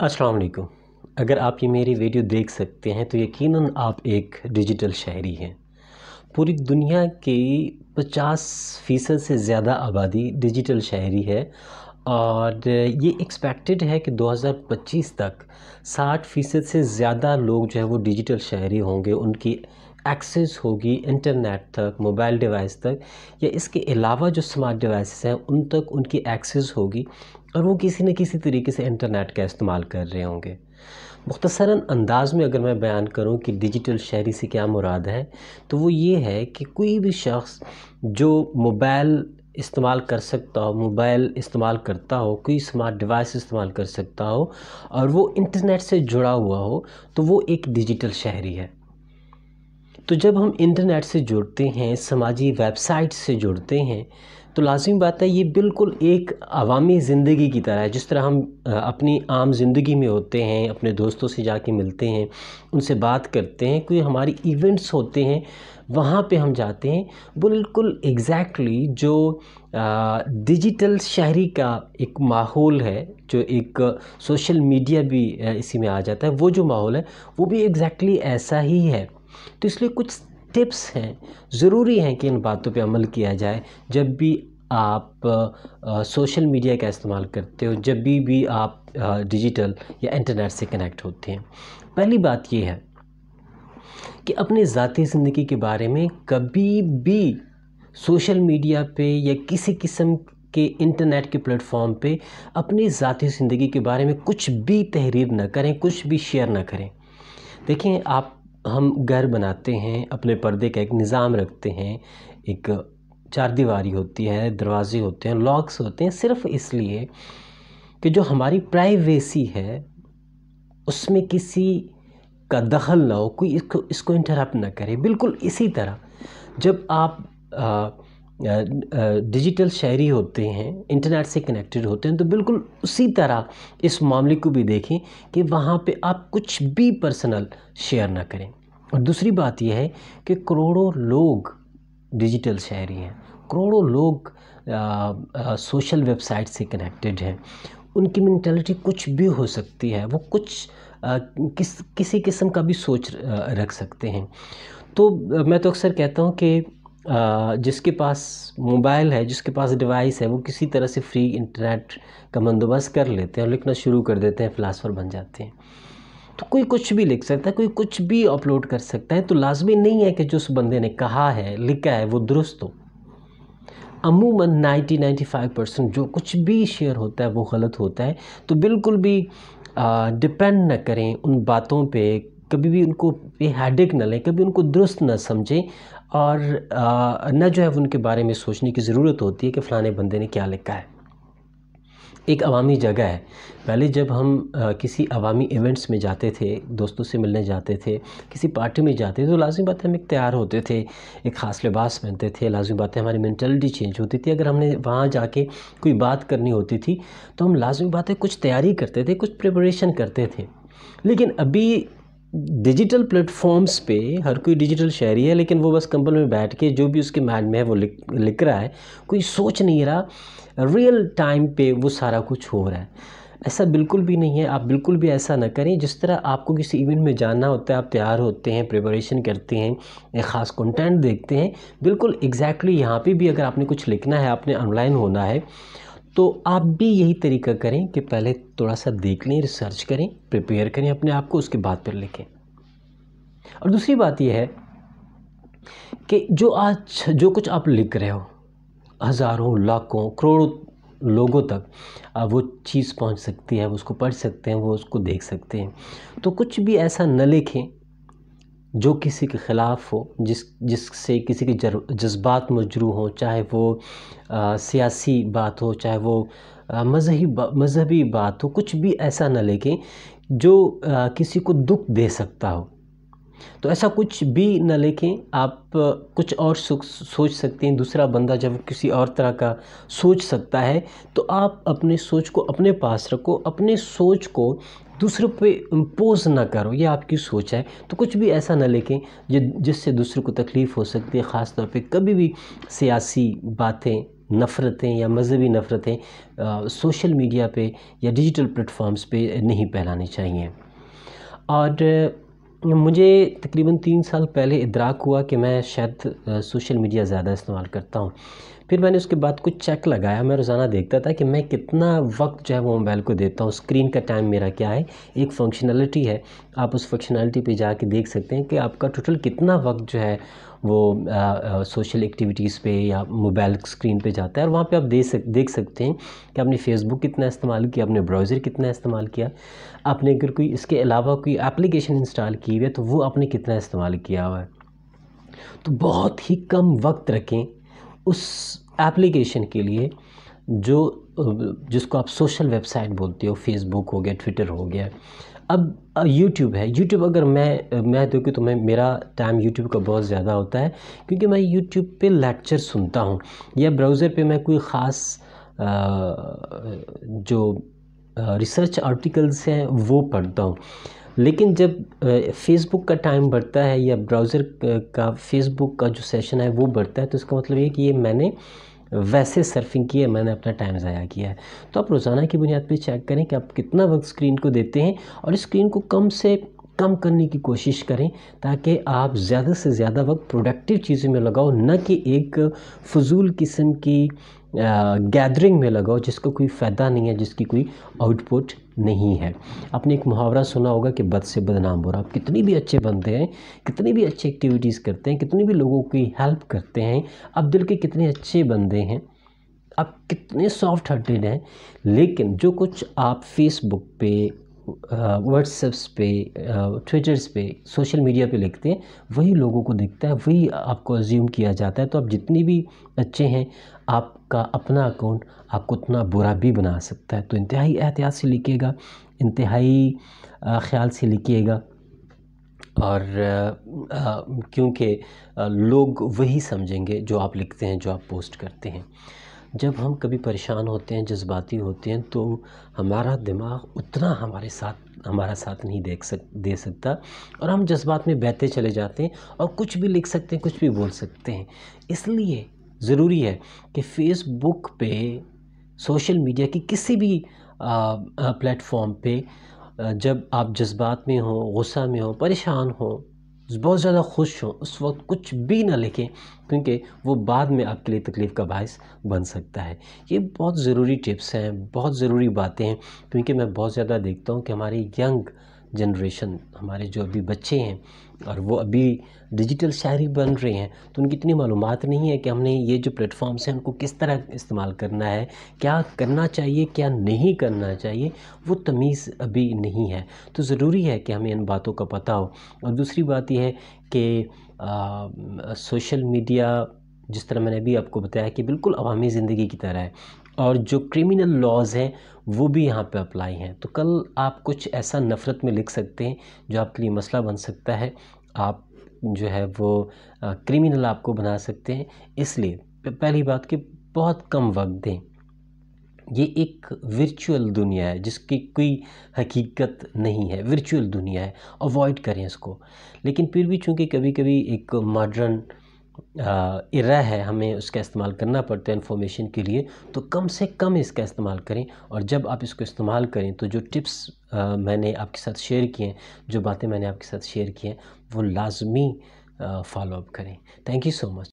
अस्सलाम वालेकुम अगर आप ये मेरी वीडियो देख सकते हैं तो यकीनन आप एक डिजिटल शहरी हैं पूरी दुनिया की 50 फ़ीसद से ज़्यादा आबादी डिजिटल शहरी है और ये एक्सपेक्टेड है कि 2025 तक 60 फ़ीसद से ज़्यादा लोग जो है वो डिजिटल शहरी होंगे उनकी एक्सेस होगी इंटरनेट तक मोबाइल डिवाइस तक या इसके अलावा जो स्मार्ट डिवाइसेस हैं उन तक उनकी एक्सेस होगी और वो किसी न किसी तरीके से इंटरनेट का इस्तेमाल कर रहे होंगे मुख्तसरा अंदाज़ में अगर मैं बयान करूं कि डिजिटल शहरी से क्या मुराद है तो वो ये है कि कोई भी शख्स जो मोबाइल इस्तेमाल कर सकता हो मोबाइल इस्तेमाल करता हो कोई स्मार्ट डिवाइस इस्तेमाल कर सकता हो और वो इंटरनेट से जुड़ा हुआ हो तो वो एक डिजिटल शहरी है तो जब हम इंटरनेट से जुड़ते हैं समाजी वेबसाइट से जुड़ते हैं तो लाजमी बात है ये बिल्कुल एक अवामी ज़िंदगी की तरह है जिस तरह हम अपनी आम ज़िंदगी में होते हैं अपने दोस्तों से जाके मिलते हैं उनसे बात करते हैं कोई हमारी इवेंट्स होते हैं वहाँ पे हम जाते हैं बिल्कुल एग्जैक्टली exactly जो डिजिटल शहरी का एक माहौल है जो एक सोशल मीडिया भी इसी में आ जाता है वो जो माहौल है वो भी एग्जैक्टली exactly ऐसा ही है तो इसलिए कुछ टिप्स हैं ज़रूरी हैं कि इन बातों पे अमल किया जाए जब भी आप आ, सोशल मीडिया का इस्तेमाल करते हो जब भी भी आप आ, डिजिटल या इंटरनेट से कनेक्ट होते हैं पहली बात ये है कि अपने ज़ाती ज़िंदगी के बारे में कभी भी सोशल मीडिया पे या किसी किस्म के इंटरनेट के प्लेटफॉर्म पे अपनी ज़ाती ज़िंदगी के बारे में कुछ भी तहरीर ना करें कुछ भी शेयर ना करें देखें आप हम घर बनाते हैं अपने पर्दे का एक निज़ाम रखते हैं एक चार दीवारी होती है दरवाजे होते हैं लॉक्स होते हैं सिर्फ इसलिए कि जो हमारी प्राइवेसी है उसमें किसी का दखल ना हो कोई इसको इसको इंटरप्ट ना करे बिल्कुल इसी तरह जब आप आ, डिजिटल शहरी होते हैं इंटरनेट से कनेक्टेड होते हैं तो बिल्कुल उसी तरह इस मामले को भी देखें कि वहाँ पे आप कुछ भी पर्सनल शेयर ना करें और दूसरी बात यह है कि करोड़ों लोग डिजिटल शहरी हैं करोड़ों लोग आ, आ, सोशल वेबसाइट से कनेक्टेड हैं उनकी मैंटेलिटी कुछ भी हो सकती है वो कुछ आ, किस किसी किस्म का भी सोच रख सकते हैं तो मैं तो अक्सर कहता हूँ कि जिसके पास मोबाइल है जिसके पास डिवाइस है वो किसी तरह से फ्री इंटरनेट का बंदोबस्त कर लेते हैं और लिखना शुरू कर देते हैं फ़िलासफ़र बन जाते हैं तो कोई कुछ भी लिख सकता है कोई कुछ भी अपलोड कर सकता है तो लाजमी नहीं है कि जो उस बंदे ने कहा है लिखा है वो दुरुस्त हो अमूमन नाइन्टी फाइव परसेंट जो कुछ भी शेयर होता है वो गलत होता है तो बिल्कुल भी डिपेंड ना करें उन बातों पे कभी भी उनको हैडिक ना लें कभी उनको दुरुस्त ना समझें और न जो है उनके बारे में सोचने की ज़रूरत होती है कि फ़लाने बंदे ने क्या लिखा है एक अवामी जगह है पहले जब हम आ, किसी अवामी इवेंट्स में जाते थे दोस्तों से मिलने जाते थे किसी पार्टी में जाते थे तो लाजमी बात हम एक तैयार होते थे एक ख़ास लिबास पहनते थे लाजमी बातें हमारी मैंटलिटी चेंज होती थी अगर हमने वहाँ जाके कोई बात करनी होती थी तो हम लाजमी बातें कुछ तैयारी करते थे कुछ प्रिपरेशन करते थे लेकिन अभी डिजिटल प्लेटफॉर्म्स पे हर कोई डिजिटल शहरी है लेकिन वो बस कंबल में बैठ के जो भी उसके माइंड में है वो लिख लिख रहा है कोई सोच नहीं रहा रियल टाइम पे वो सारा कुछ हो रहा है ऐसा बिल्कुल भी नहीं है आप बिल्कुल भी ऐसा ना करें जिस तरह आपको किसी इवेंट में जाना होता है आप तैयार होते हैं प्रिपरेशन करते हैं एक ख़ास कंटेंट देखते हैं बिल्कुल एग्जैक्टली exactly यहाँ पे भी अगर आपने कुछ लिखना है आपने ऑनलाइन होना है तो आप भी यही तरीका करें कि पहले थोड़ा सा देख लें रिसर्च करें प्रिपेयर करें अपने आप को उसके बाद फिर लिखें और दूसरी बात यह है कि जो आज जो कुछ आप लिख रहे हो हज़ारों लाखों करोड़ों लोगों तक वो चीज़ पहुंच सकती है उसको पढ़ सकते हैं वो उसको देख सकते हैं तो कुछ भी ऐसा न लिखें जो किसी के ख़िलाफ़ हो जिस जिससे किसी के जज्बात मजरू हों चाहे वो सियासी बात हो चाहे वो मजहबी मजहबी बात हो कुछ भी ऐसा ना लेके जो आ, किसी को दुख दे सकता हो तो ऐसा कुछ भी न लेके आप कुछ और सोच सकते हैं दूसरा बंदा जब किसी और तरह का सोच सकता है तो आप अपने सोच को अपने पास रखो अपने सोच को दूसरों पे इम्पोज ना करो ये आपकी सोच है तो कुछ भी ऐसा ना लेखें जिससे दूसरों को तकलीफ़ हो सकती है ख़ास तौर पे कभी भी सियासी बातें नफ़रतें या मजहबी नफ़रतें सोशल मीडिया पे या डिजिटल प्लेटफॉर्म्स पे नहीं फैलानी चाहिए और मुझे तकरीबन तीन साल पहले इदराक हुआ कि मैं शायद सोशल मीडिया ज़्यादा इस्तेमाल करता हूँ फिर मैंने उसके बाद कुछ चेक लगाया मैं रोज़ाना देखता था कि मैं कितना वक्त जो है वो मोबाइल को देता हूँ स्क्रीन का टाइम मेरा क्या है एक फंक्शनलिटी है आप उस फंक्शनलिटी पे जाके देख सकते हैं कि आपका टोटल कितना वक्त जो है वो आ, आ, सोशल एक्टिविटीज़ पे या मोबाइल स्क्रीन पे जाता है और वहाँ पे आप देख सक देख सकते हैं कि आपने फेसबुक कितना इस्तेमाल किया आपने ब्राउज़र कितना इस्तेमाल किया आपने अगर कोई इसके अलावा कोई एप्लीकेशन इंस्टॉल की हुई है तो वो आपने कितना इस्तेमाल किया हुआ है तो बहुत ही कम वक्त रखें उस एप्लीकेशन के लिए जो जिसको आप सोशल वेबसाइट बोलते हो फेसबुक हो गया ट्विटर हो गया अब यूट्यूब है यूट्यूब अगर मैं मैं देखूँ तो, तो मैं मेरा टाइम यूट्यूब का बहुत ज़्यादा होता है क्योंकि मैं यूट्यूब पे लेक्चर सुनता हूँ या ब्राउज़र पे मैं कोई ख़ास जो रिसर्च आर्टिकल्स हैं वो पढ़ता हूँ लेकिन जब फेसबुक का टाइम बढ़ता है या ब्राउज़र का फेसबुक का जो सेशन है वो बढ़ता है तो इसका मतलब ये कि ये मैंने वैसे सर्फिंग की है मैंने अपना टाइम ज़ाया किया है तो आप रोज़ाना की बुनियाद पर चेक करें कि आप कितना वक्त स्क्रीन को देते हैं और स्क्रीन को कम से कम करने की कोशिश करें ताकि आप ज़्यादा से ज़्यादा वक्त प्रोडक्टिव चीज़ों में लगाओ न कि एक फजूल किस्म की गैदरिंग में लगाओ जिसका कोई फ़ायदा नहीं है जिसकी कोई आउटपुट नहीं है आपने एक मुहावरा सुना होगा कि बद से बदनाम रहा आप कितनी भी अच्छे बनते हैं कितनी भी अच्छी एक्टिविटीज़ करते हैं कितनी भी लोगों की हेल्प करते हैं आप दिल के कितने अच्छे बंदे हैं आप कितने सॉफ्ट हार्टेड हैं लेकिन जो कुछ आप फेसबुक पे व्हाट्सएप्स पे ट्विटर्स पे सोशल मीडिया पे लिखते हैं वही लोगों को दिखता है वही आपको अज्यूम किया जाता है तो आप जितनी भी अच्छे हैं आपका अपना अकाउंट आपको उतना बुरा भी बना सकता है तो इंतहाई एहतियात से लिखिएगा इंतहाई ख़्याल से लिखिएगा और क्योंकि लोग वही समझेंगे जो आप लिखते हैं जो आप पोस्ट करते हैं जब हम कभी परेशान होते हैं जज़्बाती होते हैं तो हमारा दिमाग उतना हमारे साथ हमारा साथ नहीं देख सक दे सकता और हम जज्बात में बहते चले जाते हैं और कुछ भी लिख सकते हैं कुछ भी बोल सकते हैं इसलिए ज़रूरी है कि फेसबुक पे सोशल मीडिया की किसी भी प्लेटफॉर्म पे जब आप जज्बात में हो गुस्सा में हो परेशान हो तो बहुत ज़्यादा खुश हो उस वक्त कुछ भी ना लिखें क्योंकि वो बाद में आपके लिए तकलीफ़ का बायस बन सकता है ये बहुत ज़रूरी टिप्स हैं बहुत ज़रूरी बातें हैं क्योंकि मैं बहुत ज़्यादा देखता हूँ कि हमारी यंग जनरेशन हमारे जो अभी बच्चे हैं और वो अभी डिजिटल शायरी बन रहे हैं तो उनकी इतनी मालूम नहीं है कि हमने ये जो प्लेटफॉर्म्स हैं उनको किस तरह इस्तेमाल करना है क्या करना चाहिए क्या नहीं करना चाहिए वो तमीज़ अभी नहीं है तो ज़रूरी है कि हमें इन बातों का पता हो और दूसरी बात यह है कि सोशल मीडिया जिस तरह मैंने अभी आपको बताया कि बिल्कुल अवामी ज़िंदगी की तरह है और जो क्रिमिनल लॉज हैं वो भी यहाँ पे अप्लाई हैं तो कल आप कुछ ऐसा नफ़रत में लिख सकते हैं जो आपके लिए मसला बन सकता है आप जो है वो क्रिमिनल आपको बना सकते हैं इसलिए पहली बात कि बहुत कम वक्त दें ये एक वर्चुअल दुनिया है जिसकी कोई हकीकत नहीं है वर्चुअल दुनिया है अवॉइड करें इसको लेकिन फिर भी चूंकि कभी कभी एक मॉडर्न इरा है हमें उसका इस्तेमाल करना पड़ता है इन्फॉर्मेशन के लिए तो कम से कम इसका इस्तेमाल करें और जब आप इसको इस्तेमाल करें तो जो टिप्स आ, मैंने आपके साथ शेयर किए हैं जो बातें मैंने आपके साथ शेयर की हैं वो लाजमी फॉलोअप करें थैंक यू सो मच